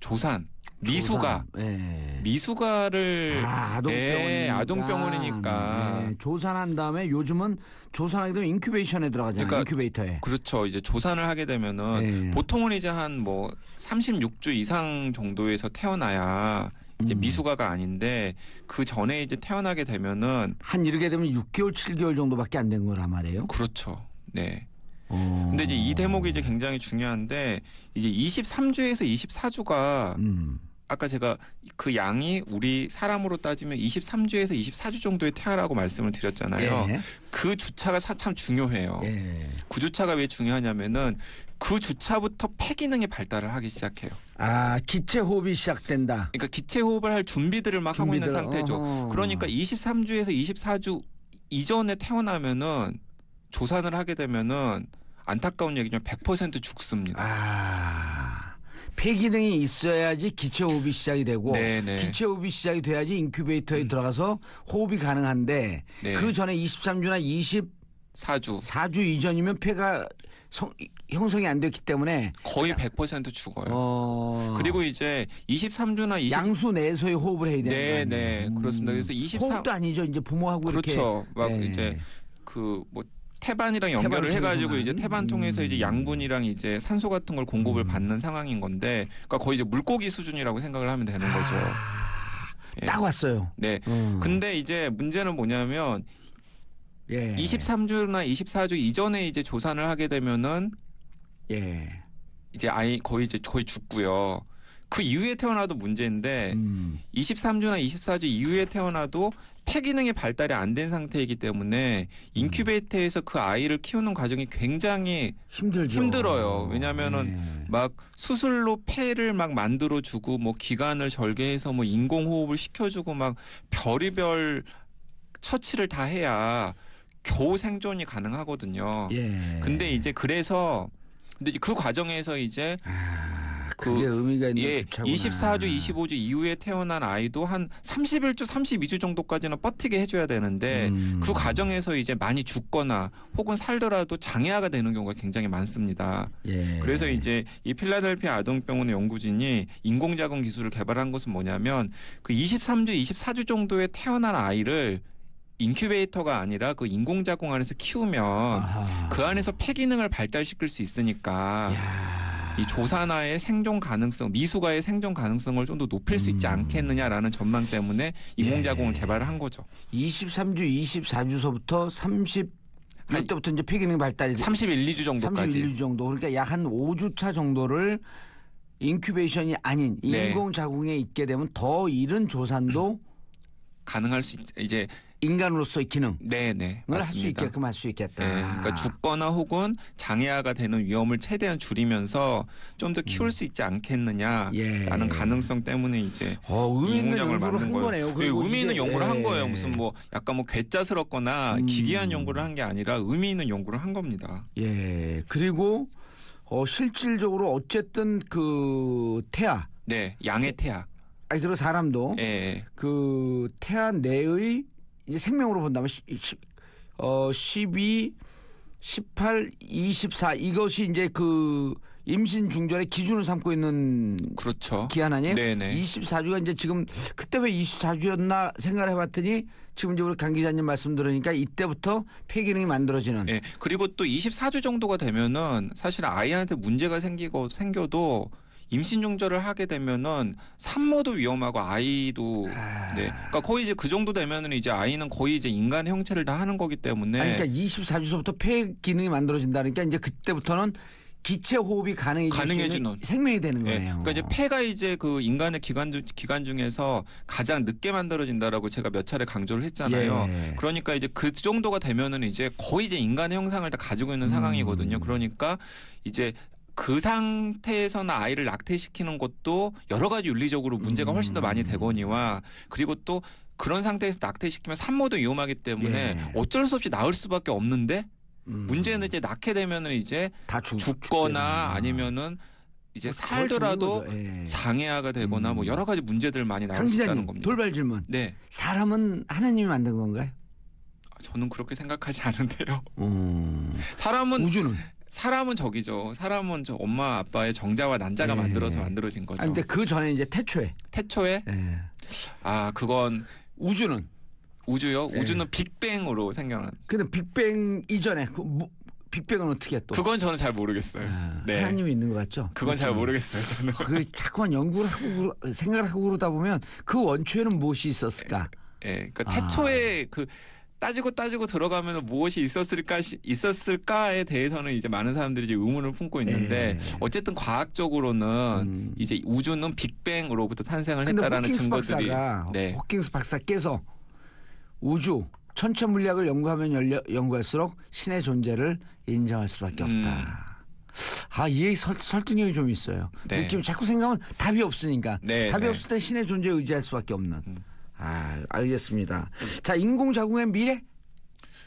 조산 미수가 네. 미수가를 아, 예, 아동병원이니까 네, 조산한 다음에 요즘은 조산하게 되면 인큐베이션에 들어가잖아요. 그러니까, 인큐베이터에. 그렇죠. 이제 조산을 하게 되면은 네. 보통은 이제 한 뭐 36주 이상 정도에서 태어나야 이제 음. 미숙아가 아닌데 그 전에 이제 태어나게 되면은 한 이르게 되면 6개월, 7개월 정도밖에 안 된 거란 말이에요. 그렇죠. 네. 어. 근데 이제 이 대목이 이제 굉장히 중요한데 이제 23주에서 24주가 음. 아까 제가 그 양이 우리 사람으로 따지면 23주에서 24주 정도의 태아라고 말씀을 드렸잖아요. 예. 그 주차가 참 중요해요. 예. 그 주차가 왜 중요하냐면은 그 주차부터 폐기능이 발달을 하기 시작해요. 아 기체 호흡이 시작된다. 그러니까 기체 호흡을 할 준비들을 막 준비들, 하고 있는 상태죠. 어허. 그러니까 23주에서 24주 이전에 태어나면은 조산을 하게 되면은 안타까운 얘기지만 100% 죽습니다. 아. 폐기능이 있어야지 기체 호흡이 시작이 되고 네네. 네. 기체 호흡이 시작이 돼야지 인큐베이터에 음. 들어가서 호흡이 가능한데 네. 그 전에 23주나 2 4주. 4주 이전이면 폐가 성, 형성이 안 됐기 때문에 거의 100% 죽어요. 어... 그리고 이제 23주나 20... 양수 내에서의 호흡을 해야 되는 네, 네. 그렇습니다. 음. 그래서 23 호흡도 아니죠. 이제 부모하고 그렇죠. 이렇게 막 네. 이제 그뭐 태반이랑 연결을 태반 해가지고 이제 태반 통해서 음. 이제 양분이랑 이제 산소 같은 걸 공급을 음. 받는 상황인 건데, 그러니까 거의 이제 물고기 수준이라고 생각을 하면 되는 아, 거죠. 예. 딱 왔어요. 네. 음. 근데 이제 문제는 뭐냐면 예. 23주나 24주 이전에 이제 조산을 하게 되면은 예. 이제 아이 거의 이제 거의 죽고요. 그 이후에 태어나도 문제인데 음. 23주나 24주 이후에 태어나도 폐기능이 발달이 안 된 상태이기 때문에 인큐베이터에서 그 아이를 키우는 과정이 굉장히 힘들죠. 힘들어요. 왜냐하면은 네. 막 수술로 폐를 막 만들어 주고 뭐 기관을 절개해서 뭐 인공호흡을 시켜주고 막 별의별 처치를 다 해야 겨우 생존이 가능하거든요. 예. 근데 이제 그래서 근데 그 과정에서 이제 아... 그게 그 의미가 있는 예, 주차구나. 24주, 25주 이후에 태어난 아이도 한 31주, 32주 정도까지는 버티게 해줘야 되는데 음. 그 과정에서 이제 많이 죽거나 혹은 살더라도 장애아가 되는 경우가 굉장히 많습니다. 예. 그래서 이제 이 필라델피아 아동병원의 연구진이 인공자궁 기술을 개발한 것은 뭐냐면 그 23주, 24주 정도에 태어난 아이를 인큐베이터가 아니라 그 인공자궁 안에서 키우면 아. 그 안에서 폐기능을 발달시킬 수 있으니까. 야. 이 조산화의 생존 가능성, 미수가의 생존 가능성을 좀 더 높일 수 있지 음. 않겠느냐라는 전망 때문에 인공자공을 예. 개발을 한 거죠. 23주, 24주서부터 30 그때부터 이제 폐기능 발달이 31, 2주 정도까지 31, 주 정도 그러니까 약 한 5주 차 정도를 인큐베이션이 아닌 네. 인공 자궁에 네. 있게 되면 더 이른 조산도 가능할 수 있, 이제 인간으로서의 기능을 네, 네. 할수 있게끔 할 수 있겠다. 네, 그러니까 죽거나 혹은 장애아가 되는 위험을 최대한 줄이면서 좀 더 키울 수 있지 않겠느냐라는 예. 가능성 때문에 이제 어, 의미 있는 공약을 만든 거예요. 예, 의미 있는 연구를 예. 한 거예요. 무슨 뭐 약간 뭐 괴짜스럽거나 음. 기괴한 연구를 한 게 아니라 의미 있는 연구를 한 겁니다. 예. 그리고 어, 실질적으로 어쨌든 그 태아. 네, 양의 태아. 아니 그리고 사람도 예. 예. 그 태아 내의 이제 생명으로 본다면 10, 어, 12, 18, 24 이것이 이제 그 임신 중절의 기준을 삼고 있는 그렇죠. 기한 아니에요? 네네. 24주가 이제 지금 그때 왜 24주였나 생각을 해봤더니 지금 이제 우리 강 기자님 말씀 들으니까 이때부터 폐기능이 만들어지는. 네. 그리고 또 24주 정도가 되면은 사실 아이한테 문제가 생기고 생겨도 임신 중절을 하게 되면은 산모도 위험하고 아이도 아... 네. 그러니까 거의 이제 그 정도 되면은 이제 아이는 거의 이제 인간 형체를 다 하는 거기 때문에 아니, 그러니까 24주서부터 폐 기능이 만들어진다니까 그러니까 그러 이제 그때부터는 기체 호흡이 가능해질 가능해지는 생명이 되는 거예요. 네. 그러니까 이제 폐가 이제 그 인간의 기관 중 기관 중에서 가장 늦게 만들어진다라고 제가 몇 차례 강조를 했잖아요. 예. 그러니까 이제 그 정도가 되면은 이제 거의 이제 인간의 형상을 다 가지고 있는 상황이거든요. 음. 그러니까 이제 그 상태에서나 아이를 낙태시키는 것도 여러 가지 윤리적으로 문제가 훨씬 더 많이 음. 되거니와 그리고 또 그런 상태에서 낙태시키면 산모도 위험하기 때문에 예. 어쩔 수 없이 낳을 수밖에 없는데 음. 문제는 이제 낳게 되면은 이제 다 죽, 거나 아니면은 이제 살더라도 예. 장애아가 되거나 뭐 음. 뭐 여러 가지 문제들 많이 나올 수 있다는 겁니다. 돌발 질문. 네. 사람은 하나님이 만든 건가요? 아, 저는 그렇게 생각하지 않은데요. 음. 사람은 우주는 사람은 저기죠 사람은 저 엄마 아빠의 정자와 난자가 네. 만들어서 만들어진 거죠. 아, 근데 그 전에 이제 태초에 태초에 네. 아 그건 우주는 우주요. 네. 우주는 빅뱅으로 생겨난. 근데 빅뱅 이전에 그 뭐, 빅뱅은 어떻게 또? 그건 저는 잘 모르겠어요. 아, 네. 하나님이 있는 것 같죠? 그건 잘 모르겠어요. 저는. 그 자꾸만 연구를 하고 생각 하고 그러다 보면 그 원초에는 무엇이 있었을까? 예, 네, 그러니까 아. 태초에 그 따지고 따지고 들어가면 무엇이 있었을까 있었을까에 대해서는 이제 많은 사람들이 이제 의문을 품고 있는데 예. 어쨌든 과학적으로는 음. 이제 우주는 빅뱅으로부터 탄생을 했다라는 증거들이 박사가, 네. 호킹스 박사께서 우주 천체 물리학을 연구하면 열려, 연구할수록 신의 존재를 인정할 수밖에 음. 없다. 아, 이해 설득력이 좀 있어요. 네. 느낌 자꾸 생각하면 답이 없으니까. 네, 답이 네. 없을 때 신의 존재에 의지할 수밖에 없는. 음. 아, 알겠습니다. 자, 인공자궁의 미래?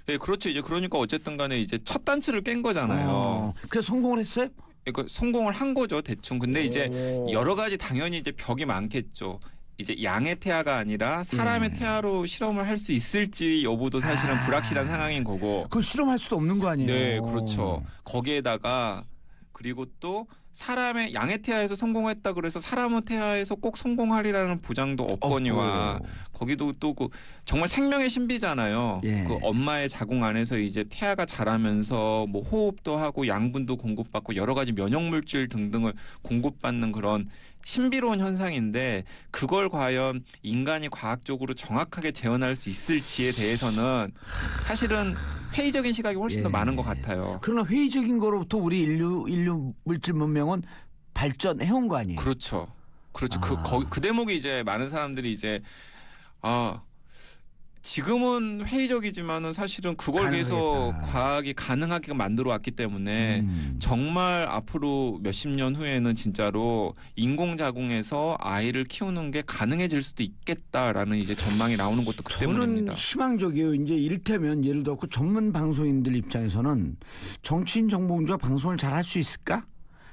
예, 네, 그렇죠. 이제 그러니까 어쨌든 간에 이제 첫 단추를 깬 거잖아요. 어, 그래서 성공을 했어요? 예, 그 성공을 한 거죠 대충 근데 이제 여러 가지 당연히 이제 벽이 많겠죠 이제 양의 태아가 아니라 사람의 네. 태아로 실험을 할 수 있을지 여부도 사실은 아. 불확실한 상황인 거고 그 실험할 수도 없는 거 아니에요 네 그렇죠 거기에다가 그리고 또 사람의 양의 태아에서 성공했다 그래서 사람의 태아에서 꼭 성공하리라는 보장도 없거니와 없고. 거기도 또 그 정말 생명의 신비잖아요. 예. 그 엄마의 자궁 안에서 이제 태아가 자라면서 뭐 호흡도 하고 양분도 공급받고 여러 가지 면역 물질 등등을 공급받는 그런 신비로운 현상인데 그걸 과연 인간이 과학적으로 정확하게 재현할 수 있을지에 대해서는 사실은 회의적인 시각이 훨씬 예. 더 많은 것 같아요. 그러나 회의적인 거로부터 우리 인류 인류 물질 문명은 발전해 온 거 아니에요? 그렇죠. 그렇죠. 그 아. 그, 거, 그 대목이 이제 많은 사람들이 이제 아 지금은 회의적이지만은 사실은 그걸 위해서 과학이 가능하게 만들어 왔기 때문에 음. 정말 앞으로 몇십 년 후에는 진짜로 인공자궁에서 아이를 키우는 게 가능해질 수도 있겠다라는 이제 전망이 나오는 것도 그 저는 때문입니다. 희망적이에요. 이제 이를테면 예를 들어 전문 방송인들 입장에서는 정치인 정보공주가 방송을 잘 할 수 있을까?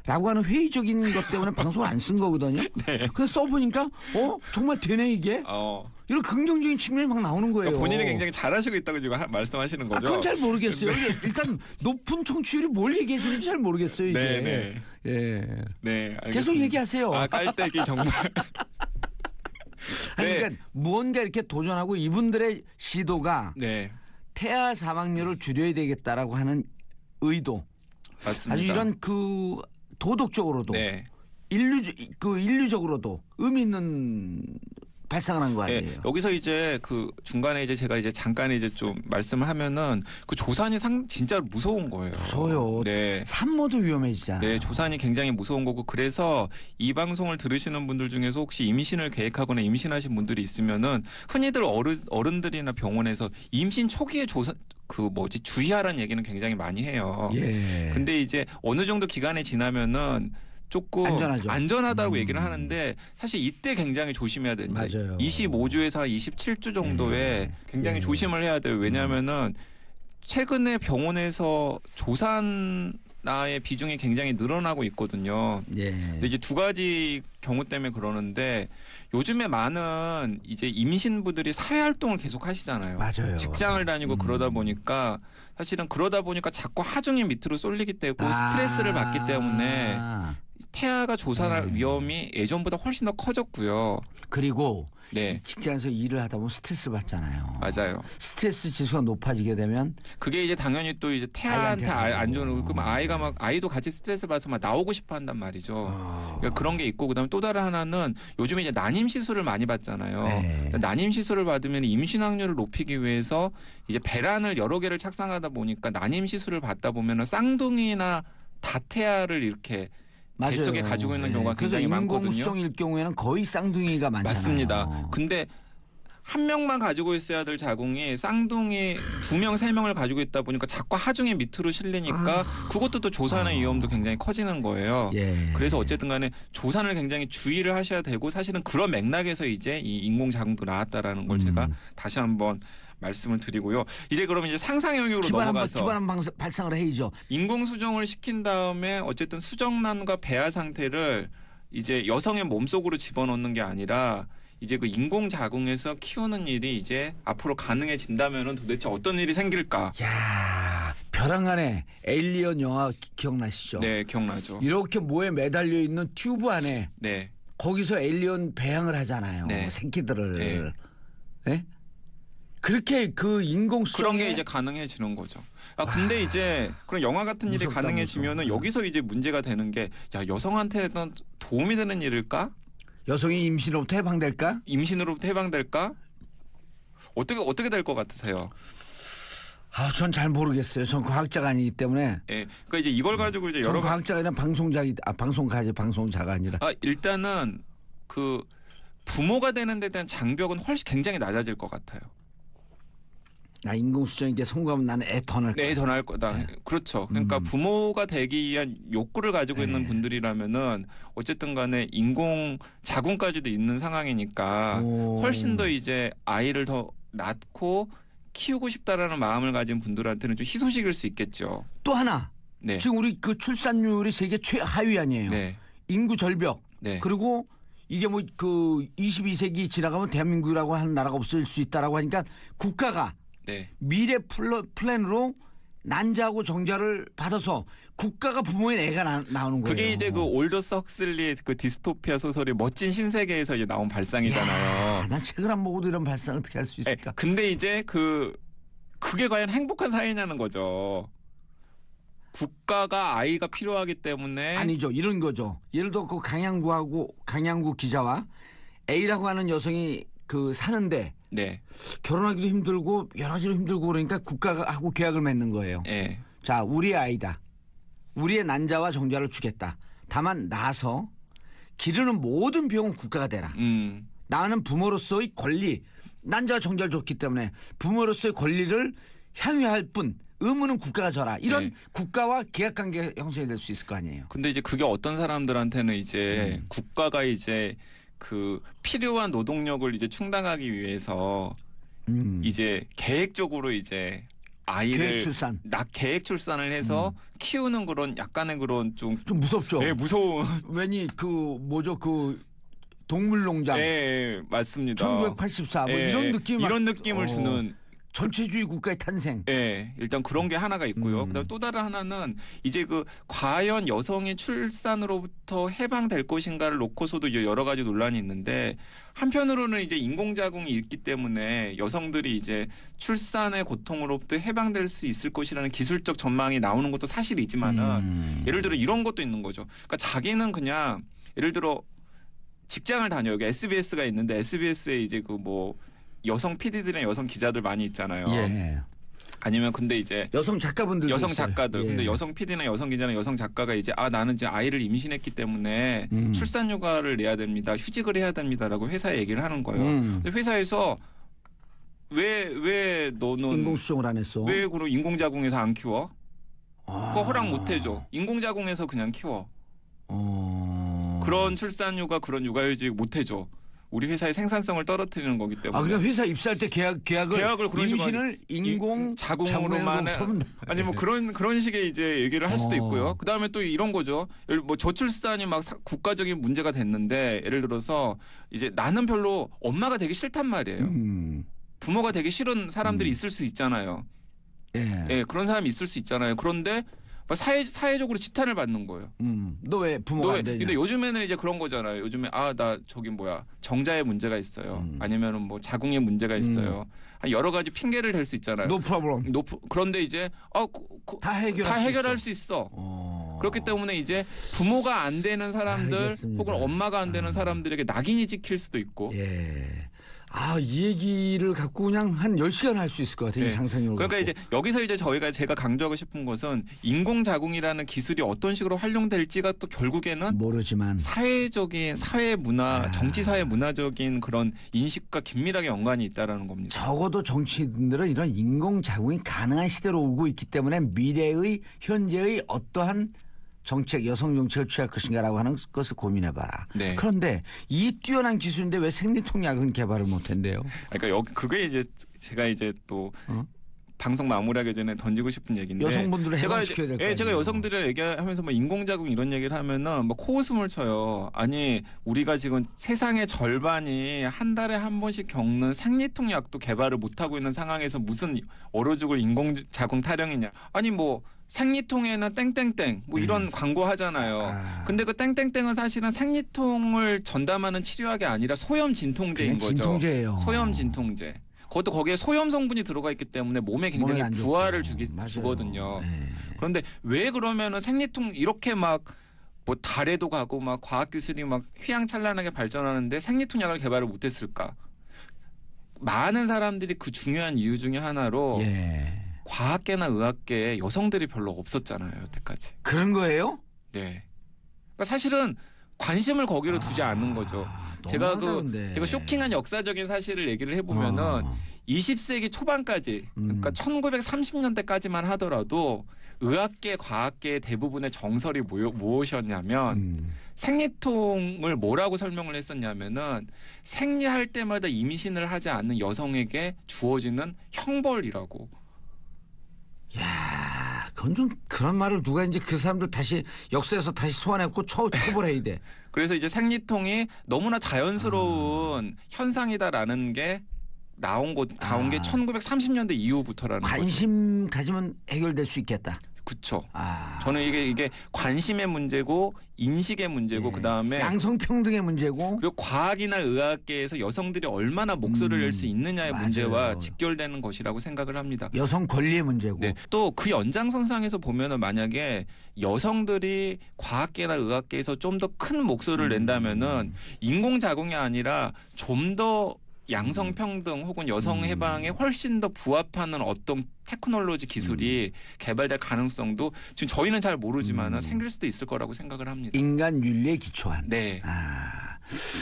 라고 하는 회의적인 것 때문에 [laughs] 방송 을안 쓴 거거든요. 네. 근데 써보니까 어 정말 되네 이게. 어. 이런 긍정적인 측면이 막 나오는 거예요. 그러니까 본인은 굉장히 잘하시고 있다고 지금 하, 말씀하시는 아, 거죠. 아, 그건 잘 모르겠어요. 네. 일단 높은 청취율이 뭘 얘기해 주는지 잘 모르겠어요. 이게. 네, 네. 예. 네. 알겠습니다. 계속 얘기하세요. 아, 깔때기 정말. [laughs] 아니, 네. 그러니까 무언가 이렇게 도전하고 이분들의 시도가 네. 태아 사망률을 줄여야 되겠다라고 하는 의도. 맞습니다. 아주 이런 그 도덕적으로도 네. 인류 그 인류적으로도 의미 있는 발상을 한거 예, 아니에요? 예, 여기서 이제 그 중간에 이제 제가 이제 잠깐 이제 좀 말씀을 하면은 그 조산이 상 진짜 무서운 거예요. 무서요. 네. 산모도 위험해지잖아요. 네, 조산이 굉장히 무서운 거고 그래서 이 방송을 들으시는 분들 중에서 혹시 임신을 계획하거나 임신하신 분들이 있으면은 흔히들 어르, 어른들이나 병원에서 임신 초기에 조산 그 뭐지 주의하라는 얘기는 굉장히 많이 해요. 예. 근데 이제 어느 정도 기간이 지나면은 음. 조금 안전하죠. 안전하다고 음. 얘기를 하는데 사실 이때 굉장히 조심해야 됩니다. 맞아요. 25주에서 27주 정도에 네. 굉장히 네. 조심을 해야 돼요. 왜냐하면은 최근에 병원에서 조산 나의 비중이 굉장히 늘어나고 있거든요. 예. 근데 이제 두 가지 경우 때문에 그러는데 요즘에 많은 이제 임신부들이 사회 활동을 계속 하시잖아요. 맞아요. 직장을 다니고 음. 그러다 보니까 사실은 그러다 보니까 자꾸 하중이 밑으로 쏠리기 때문에 아~ 스트레스를 받기 때문에 태아가 조산할 네. 위험이 예전보다 훨씬 더 커졌고요. 그리고 네. 직장에서 일을 하다 보면 스트레스 받잖아요. 맞아요. 스트레스 지수가 높아지게 되면 그게 이제 당연히 또 이제 태아한테 안 좋은 그 아이가 막 아이도 같이 스트레스 받아서 막 나오고 싶어 한단 말이죠. 어. 그러니까 그런 게 있고 그다음에 또 다른 하나는 요즘에 이제 난임 시술을 많이 받잖아요. 네. 그러니까 난임 시술을 받으면 임신 확률을 높이기 위해서 이제 배란을 여러 개를 착상하다 보니까 난임 시술을 받다 보면은 쌍둥이나 다태아를 이렇게 맞아요. 뱃속에 가지고 있는 네. 경우가 굉장히 많거든요. 인공수정일 경우에는 거의 쌍둥이가 많잖아요. 맞습니다. 근데 한 명만 가지고 있어야 될 자궁이 쌍둥이 두 명, 세 명을 가지고 있다 보니까 자꾸 하중에 밑으로 실리니까 아. 그것도 또 조산의 아. 위험도 굉장히 커지는 거예요. 예. 그래서 어쨌든 간에 조산을 굉장히 주의를 하셔야 되고 사실은 그런 맥락에서 이제 이 인공자궁도 나왔다라는 걸 음. 제가 다시 한번 말씀을 드리고요. 이제 그럼 이제 상상 영역으로 기반한, 넘어가서 기반 방사, 발상을 해야죠. 인공 수정을 시킨 다음에 어쨌든 수정란과 배아 상태를 이제 여성의 몸속으로 집어넣는 게 아니라 이제 그 인공 자궁에서 키우는 일이 이제 앞으로 가능해진다면은 도대체 어떤 일이 생길까? 야, 벼랑 간에 에일리언 영화 기, 기억나시죠? 네, 기억나죠. 이렇게 모에 매달려 있는 튜브 안에 네. 거기서 에일리언 배양을 하잖아요. 네. 새끼들을. 네. 네? 그렇게 그 인공 수정 그런 게 이제 가능해지는 거죠. 아 근데 아, 이제 그런 영화 같은 일이 가능해지면은 무섭다. 여기서 이제 문제가 되는 게야 여성한테 는 도움이 되는 일일까? 여성이 임신으로부터 해방될까? 임신으로부터 해방될까? 어떻게 어떻게 될 것 같으세요? 아, 전 잘 모르겠어요. 전 과학자가 아니기 때문에. 예. 그러니까 이제 이걸 가지고 이제 여러 과학자가 아니라 방송작이 아 방송가지 방송자가 아니라. 아, 일단은 그 부모가 되는 데 대한 장벽은 훨씬 굉장히 낮아질 것 같아요. 나 인공수정인데 성공하면 나는 애더 낳을 네, 거다. 애더 낳 거다. 네. 그렇죠. 그러니까 음. 부모가 되기 위한 욕구를 가지고 네. 있는 분들이라면은 어쨌든 간에 인공 자궁까지도 있는 상황이니까 오. 훨씬 더 이제 아이를 더 낳고 키우고 싶다라는 마음을 가진 분들한테는 좀 희소식일 수 있겠죠. 또 하나. 네. 지금 우리 그 출산율이 세계 최하위 아니에요. 네. 인구 절벽. 네. 그리고 이게 뭐 그 22세기 지나가면 대한민국이라고 하는 나라가 없을 수 있다라고 하니까 국가가 네. 미래 플랜으로 난자하고 정자를 받아서 국가가 부모인 애가 나, 오는 거예요. 그게 이제 그 올더스 슬리그 디스토피아 소설이 멋진 신세계에서 이제 나온 발상이잖아요. 야난 책을 안 보고도 이런 발상 어떻게 할수 네, 있을까? 네, 근데 이제 그 그게 과연 행복한 사회냐는 거죠. 국가가 아이가 필요하기 때문에 아니죠 이런 거죠. 예를 들어 그 강양구하고 강양구 기자와 A라고 하는 여성이 그 사는데 네. 결혼하기도 힘들고 여러 가지로 힘들고 그러니까 국가가 하고 계약을 맺는 거예요. 네. 자, 우리 아이다. 우리의 난자와 정자를 주겠다. 다만 나서 기르는 모든 비용은 국가가 대라. 음. 나는 부모로서의 권리, 난자와 정자를 줬기 때문에 부모로서의 권리를 향유할 뿐 의무는 국가가 져라. 이런 네. 국가와 계약 관계 형성이 될 수 있을 거 아니에요. 근데 이제 그게 어떤 사람들한테는 이제 음. 국가가 이제 그 필요한 노동력을 이제 충당하기 위해서 음. 이제 계획적으로 이제 아이를 계획 출산. 나 계획 출산을 해서 음. 키우는 그런 약간의 그런 좀좀 무섭죠. 예, 무서운. 왠지 [laughs] 그 뭐죠 그 동물농장. 예, 예 맞습니다. 1984뭐 예, 이런 느낌 이런 느낌을 어. 주는 전체주의 국가의 탄생. 예, 일단 그런 게 하나가 있고요. 음. 그다음 또 다른 하나는 이제 그 과연 여성의 출산으로부터 해방될 것인가를 놓고서도 여러 가지 논란이 있는데 한편으로는 이제 인공자궁이 있기 때문에 여성들이 이제 출산의 고통으로부터 해방될 수 있을 것이라는 기술적 전망이 나오는 것도 사실이지만은 음. 예를 들어 이런 것도 있는 거죠. 그러니까 자기는 그냥 예를 들어 직장을 다녀요. 여기 SBS가 있는데 SBS에 이제 그뭐 여성 PD들이나 여성 기자들 많이 있잖아요. 예. 아니면 근데 이제 여성 작가분들 여성 작가들 예. 근데 여성 PD나 여성 기자나 여성 작가가 이제 아 나는 이제 아이를 임신했기 때문에 음. 출산 휴가를 내야 됩니다 휴직을 해야 됩니다라고 회사에 얘기를 하는 거예요. 음. 근데 회사에서 왜 왜 너는 인공수정을 안 했어? 왜 그럼 인공자궁에서 안 키워? 아. 그거 허락 못 해줘. 인공자궁에서 그냥 키워. 어. 그런 출산휴가 그런 육아휴직 못 해줘. 우리 회사의 생산성을 떨어뜨리는 거기 때문에. 아, 그러니 회사 입사할 때 계약 계약을, 계약을 그런 임신을 인공 자궁으로만 아니 뭐 그런 그런 식의 이제 얘기를 할 수도 어. 있고요. 그다음에 또 이런 거죠. 뭐 저출산이 막 국가적인 문제가 됐는데 예를 들어서 이제 나는 별로 엄마가 되기 싫단 말이에요. 음. 부모가 되기 싫은 사람들이 음. 있을 수 있잖아요. 예. 예, 그런 사람이 있을 수 있잖아요. 그런데 뭐 사회 사회적으로 지탄을 받는 거예요. 음. 너 왜 부모가 너왜, 근데 요즘에는 이제 그런 거잖아요. 요즘에 아나 저기 뭐야 정자에 문제가 있어요. 음. 아니면은 뭐 자궁에 문제가 있어요. 음. 여러 가지 핑계를 댈 수 있잖아요. 노 프로블럼. 노 그런데 이제 어다 해결 다 해결할 수 있어. 수 있어. 어. 그렇기 때문에 이제 부모가 안 되는 사람들 알겠습니다. 혹은 엄마가 안 되는 아. 사람들에게 낙인이 찍힐 수도 있고. 예. 아, 이 얘기를 갖고 그냥 한 10시간 할 수 있을 것 같아요. 네. 상상력 그러니까 갖고. 이제 여기서 이제 저희가 제가 강조하고 싶은 것은 인공 자궁이라는 기술이 어떤 식으로 활용될지가 또 결국에는 모르지만 사회적인 사회 문화, 아. 정치 사회 문화적인 그런 인식과 긴밀하게 연관이 있다라는 겁니다. 적어도 정치인들은 이런 인공 자궁이 가능한 시대로 오고 있기 때문에 미래의 현재의 어떠한 정책 여성 정책을 취할 것인가라고 하는 것을 고민해봐라. 네. 그런데 이 뛰어난 기술인데 왜 생리통약은 개발을 못했는데요? 그러니까 여기 그게 이제 제가 이제 또 어? 방송 마무리하기 전에 던지고 싶은 얘기인데 여성분들을 해가 시켜야 될거 예, 제가 여성들을 얘기하면서 뭐 인공자궁 이런 얘기를 하면은 뭐 코웃음을 쳐요. 아니 우리가 지금 세상의 절반이 한 달에 한 번씩 겪는 생리통 약도 개발을 못 하고 있는 상황에서 무슨 어려죽을 인공자궁 타령이냐? 아니 뭐 생리통에는 땡땡땡 뭐 이런 음. 광고 하잖아요. 아. 근데 그 땡땡땡은 사실은 생리통을 전담하는 치료약이 아니라 소염 진통제인 거죠. 진통제예요. 소염 진통제. 그것도 거기에 소염 성분이 들어가 있기 때문에 몸에 굉장히 부하를 주기, 맞아요. 주거든요. 네. 그런데 왜 그러면은 생리통 이렇게 막뭐 달에도 가고 막 과학 기술이 막 휘황찬란하게 발전하는데 생리통 약을 개발을 못했을까? 많은 사람들이 그 중요한 이유 중에 하나로 예. 과학계나 의학계에 여성들이 별로 없었잖아요 여태까지. 그런 거예요? 네. 그러니까 사실은 관심을 거기로 두지 아, 않는 거죠. 제가 그하데 제가 쇼킹한 역사적인 사실을 얘기를 해보면은 어. 20세기 초반까지 그러니까 음. 1930년대까지만 하더라도 의학계 과학계 대부분의 정설이 뭐, 무엇이었냐면 음. 생리통을 뭐라고 설명을 했었냐면은 생리할 때마다 임신을 하지 않는 여성에게 주어지는 형벌이라고 야, 그건 좀 그런 말을 누가 이제 그 사람들 다시 역사에서 다시 소환했고 처, 처벌해야 돼. [laughs] 그래서 이제 생리통이 너무나 자연스러운 아. 현상이다라는 게 나온 곳, 나온 아. 게 1930년대 이후부터라는 관심 거죠. 가지면 해결될 수 있겠다. 그쵸. 아. 저는 이게 이게 관심의 문제고 인식의 문제고 예. 그다음에 양성 평등의 문제고 그리고 과학이나 의학계에서 여성들이 얼마나 목소리를 낼수 음, 있느냐의 맞아요. 문제와 직결되는 것이라고 생각을 합니다. 여성 권리의 문제고 네. 또그 연장선상에서 보면은 만약에 여성들이 과학계나 의학계에서 좀 더 큰 목소리를 음. 낸다면은 인공자궁이 아니라 좀더 양성 평등 혹은 여성 음. 해방에 훨씬 더 부합하는 어떤 테크놀로지 기술이 음. 개발될 가능성도 지금 저희는 잘 모르지만 음. 생길 수도 있을 거라고 생각을 합니다. 인간 윤리에 기초한. 네. 아,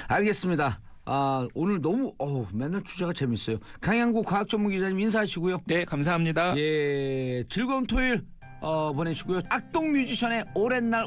알겠습니다. 아, 오늘 너무 어 맨날 주제가 재밌어요. 강양구 과학 전문 기자님 인사하시고요. 네, 감사합니다. 예, 즐거운 토요일 어, 보내시고요. 악동 뮤지션의 오랜 날